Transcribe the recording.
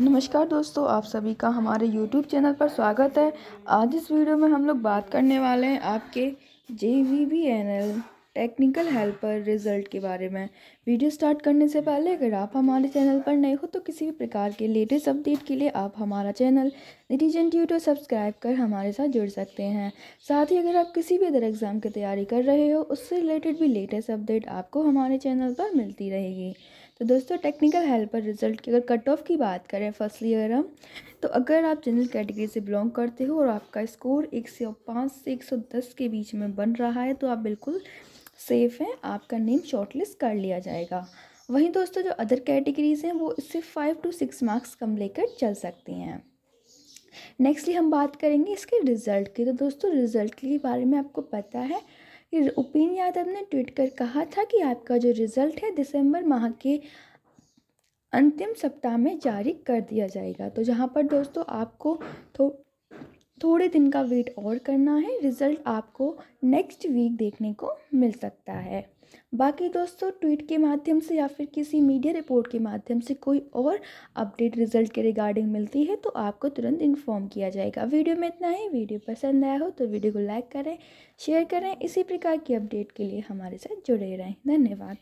नमस्कार दोस्तों आप सभी का हमारे YouTube चैनल पर स्वागत है आज इस वीडियो में हम लोग बात करने वाले हैं आपके जे टेक्निकल हेल्पर रिजल्ट के बारे में वीडियो स्टार्ट करने से पहले अगर आप हमारे चैनल पर नए हो तो किसी भी प्रकार के लेटेस्ट अपडेट के लिए आप हमारा चैनल निटीजन ट्यूटर सब्सक्राइब कर हमारे साथ जुड़ सकते हैं साथ ही अगर आप किसी भी अदर एग्ज़ाम की तैयारी कर रहे हो उससे रिलेटेड भी लेटेस्ट अपडेट आपको हमारे चैनल पर मिलती रहेगी तो दोस्तों टेक्निकल हेल्पर रिजल्ट की अगर कट ऑफ की बात करें फर्स्ट ईयर हम तो अगर आप जनरल कैटेगरी से बिलोंग करते हो और आपका स्कोर एक सौ पाँच से एक सौ दस के बीच में बन रहा है तो आप बिल्कुल सेफ़ हैं आपका नेम शॉर्टलिस्ट कर लिया जाएगा वहीं दोस्तों जो अदर कैटेगरीज़ हैं वो इससे फाइव टू सिक्स मार्क्स कम लेकर चल सकती हैं नेक्स्टली हम बात करेंगे इसके रिज़ल्ट की तो दोस्तों रिज़ल्ट के बारे में आपको पता है फिर उपिन यादव ने ट्वीट कर कहा था कि आपका जो रिज़ल्ट है दिसंबर माह के अंतिम सप्ताह में जारी कर दिया जाएगा तो जहाँ पर दोस्तों आपको तो थोड़े दिन का वेट और करना है रिज़ल्ट आपको नेक्स्ट वीक देखने को मिल सकता है बाकी दोस्तों ट्वीट के माध्यम से या फिर किसी मीडिया रिपोर्ट के माध्यम से कोई और अपडेट रिजल्ट के रिगार्डिंग मिलती है तो आपको तुरंत इन्फॉर्म किया जाएगा वीडियो में इतना ही वीडियो पसंद आया हो तो वीडियो को लाइक करें शेयर करें इसी प्रकार की अपडेट के लिए हमारे साथ जुड़े रहें धन्यवाद